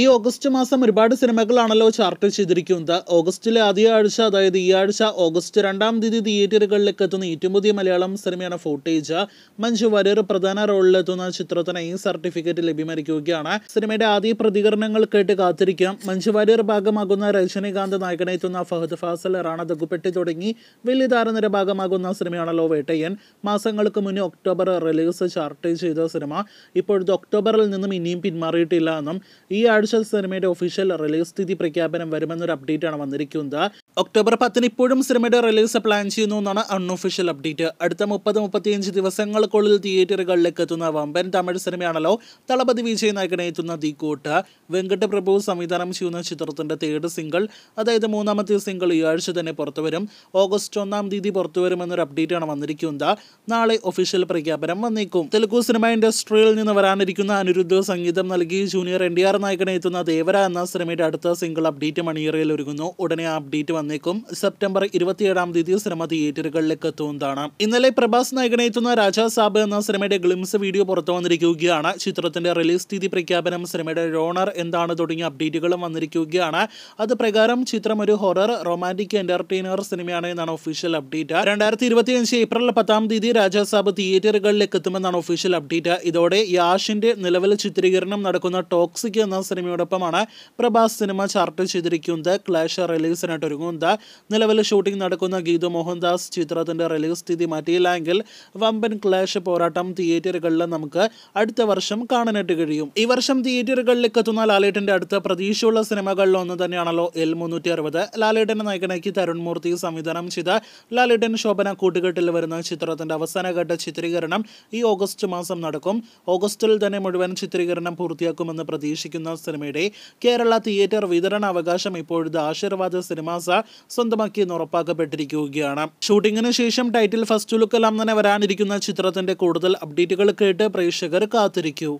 ഈ ഓഗസ്റ്റ് മാസം ഒരുപാട് സിനിമകളാണല്ലോ ചാർട്ട് ചെയ്തിരിക്കുന്നത് ഓഗസ്റ്റിലെ ആദ്യ ആഴ്ച അതായത് ഈ ആഴ്ച ഓഗസ്റ്റ് രണ്ടാം തീയതി തിയേറ്ററുകളിലേക്ക് എത്തുന്ന ഏറ്റവും പുതിയ മലയാളം സിനിമയാണ് ഫോട്ടേജ് മഞ്ജു വാര്യർ പ്രധാന റോളിലെത്തുന്ന ചിത്രത്തിന് ഈ സർട്ടിഫിക്കറ്റ് ലഭ്യമായിരിക്കുകയാണ് സിനിമയുടെ ആദ്യ പ്രതികരണങ്ങൾ കേട്ട് കാത്തിരിക്കാം മഞ്ജു വാര്യർ ഭാഗമാകുന്ന രജനീകാന്ത് നായകനെത്തുന്ന ഫഹദ് ഫാസൽ റാണ ദഗുപെട്ടി തുടങ്ങി വലിയ താരനിര ഭാഗമാകുന്ന സിനിമയാണല്ലോ വേട്ടയ്യൻ മാസങ്ങൾക്ക് മുന്നേ ഒക്ടോബർ റിലീസ് ചാർട്ട് ചെയ്ത സിനിമ ഇപ്പോഴത്തെ ഒക്ടോബറിൽ നിന്നും ഇനിയും പിന്മാറിയിട്ടില്ല എന്നും ഈ ആഴ്ച കൊമേഴ്ഷ്യൽ സിനിമയുടെ ഒഫീഷ്യൽ റിലീസ് സ്ഥിതി പ്രഖ്യാപനം വരുമെന്നൊരു അപ്ഡേറ്റാണ് വന്നിരിക്കുന്നത് ഒക്ടോബർ പത്തിന് ഇപ്പോഴും സിനിമയുടെ റിലീസ് പ്ലാൻ ചെയ്യുന്നു എന്നാണ് അൺഒഫീഷ്യൽ അപ്ഡേറ്റ് അടുത്ത മുപ്പത് മുപ്പത്തിയഞ്ച് ദിവസങ്ങൾക്കുള്ളിൽ തിയേറ്ററുകളിലേക്ക് എത്തുന്ന വമ്പൻ തമിഴ് സിനിമയാണല്ലോ തളപതി വിജയ് നായകനെ എത്തുന്ന ദി കൂട്ട് വെങ്കട്ട് പ്രഭു സംവിധാനം ചെയ്യുന്ന ചിത്രത്തിന്റെ തേർഡ് സിംഗിൾ അതായത് മൂന്നാമത്തെ സിംഗിൾ ഈ ആഴ്ച തന്നെ പുറത്തുവരും ഓഗസ്റ്റ് ഒന്നാം തീയതി പുറത്തുവരുമെന്നൊരു അപ്ഡേറ്റാണ് വന്നിരിക്കുന്നത് നാളെ ഒഫീഷ്യൽ പ്രഖ്യാപനം വന്നേക്കും തെലുഗു സിനിമ ഇൻഡസ്ട്രിയിൽ നിന്ന് വരാനിരിക്കുന്ന അനിരുദ്ധ സംഗീതം നൽകി ജൂനിയർ എൻ ഡി ആർ നായകൻ എത്തുന്ന ദേവര എന്ന സിനിമയുടെ അടുത്ത സിംഗിൾ അപ്ഡേറ്റ് മണിയറയിൽ ഒരുങ്ങുന്നു ഉടനെ അപ്ഡേറ്റ് വന്നേക്കും സെപ്റ്റംബർ ഇരുപത്തിയേഴാം തീയതി സിനിമ തിയേറ്ററുകളിലേക്ക് എത്തുന്നതാണ് ഇന്നലെ പ്രഭാസ് നായകനെത്തുന്ന രാജാ സാബ് എന്ന സിനിമയുടെ ഗ്ലിംസ് വീഡിയോ പുറത്തു വന്നിരിക്കുകയാണ് ചിത്രത്തിന്റെ റിലീസ് തീയതി പ്രഖ്യാപനം സിനിമയുടെ റോണർ എന്താണ് തുടങ്ങിയ അപ്ഡേറ്റുകളും വന്നിരിക്കുകയാണ് അത് പ്രകാരം ചിത്രം ഒരു ഹൊറർ റൊമാൻറ്റിക് എന്റർടൈനർ സിനിമയാണ് എന്നാണ് ഒഫീഷ്യൽ അപ്ഡേറ്റ് രണ്ടായിരത്തി ഇരുപത്തിയഞ്ച് ഏപ്രിൽ പത്താം തീയതി രാജാ സാബ് തിയേറ്ററുകളിലേക്ക് എത്തുമെന്നാണ് ഒഫീഷ്യൽ അപ്ഡേറ്റ് ഇതോടെ യാഷിന്റെ നിലവിലെ ചിത്രീകരണം നടക്കുന്ന ടോക്സിക് എന്ന സിനിമയോടൊപ്പമാണ് പ്രഭാസ് സിനിമ ചാർട്ട് ചെയ്തിരിക്കുന്നത് ക്ലാഷ് റിലീസിനായിട്ട് ഒരുങ്ങുന്നത് നിലവിൽ ഷൂട്ടിംഗ് നടക്കുന്ന ഗീതു മോഹൻദാസ് ചിത്രത്തിന്റെ റിലീസ് സ്ഥിതി മാറ്റിയില്ല എങ്കിൽ വമ്പൻ ക്ലാഷ് പോരാട്ടം തിയേറ്ററുകളിൽ നമുക്ക് അടുത്ത വർഷം കാണാനായിട്ട് കഴിയും ഈ വർഷം തിയേറ്ററുകളിലേക്ക് എത്തുന്ന ലാലേട്ടന്റെ അടുത്ത പ്രതീക്ഷയുള്ള സിനിമകളിൽ ഒന്ന് തന്നെയാണല്ലോ എൽ മുന്നൂറ്റി അറുപത് ലാലേട്ടൻ്റെ നായകനാക്കി തരുൺ മൂർത്തി സംവിധാനം ചെയ്ത ലാലേട്ടൻ ശോഭന കൂട്ടുകെട്ടിൽ വരുന്ന ചിത്രത്തിന്റെ അവസാനഘട്ട ചിത്രീകരണം ഈ ഓഗസ്റ്റ് മാസം നടക്കും ഓഗസ്റ്റിൽ തന്നെ മുഴുവൻ ചിത്രീകരണം പൂർത്തിയാക്കുമെന്ന് പ്രതീക്ഷിക്കുന്ന സിനിമയുടെ കേരള തിയേറ്റർ വിതരണ അവകാശം ഇപ്പോഴത്തെ ആശീർവാദ സിനിമാസ് സ്വന്തമാക്കിയെന്ന് ഉറപ്പാക്കപ്പെട്ടിരിക്കുകയാണ് ഷൂട്ടിങ്ങിന് ശേഷം ടൈറ്റിൽ ഫസ്റ്റ് ലുക്കെല്ലാം തന്നെ വരാനിരിക്കുന്ന ചിത്രത്തിന്റെ കൂടുതൽ അപ്ഡേറ്റുകൾ കേട്ട് പ്രേക്ഷകർ കാത്തിരിക്കൂ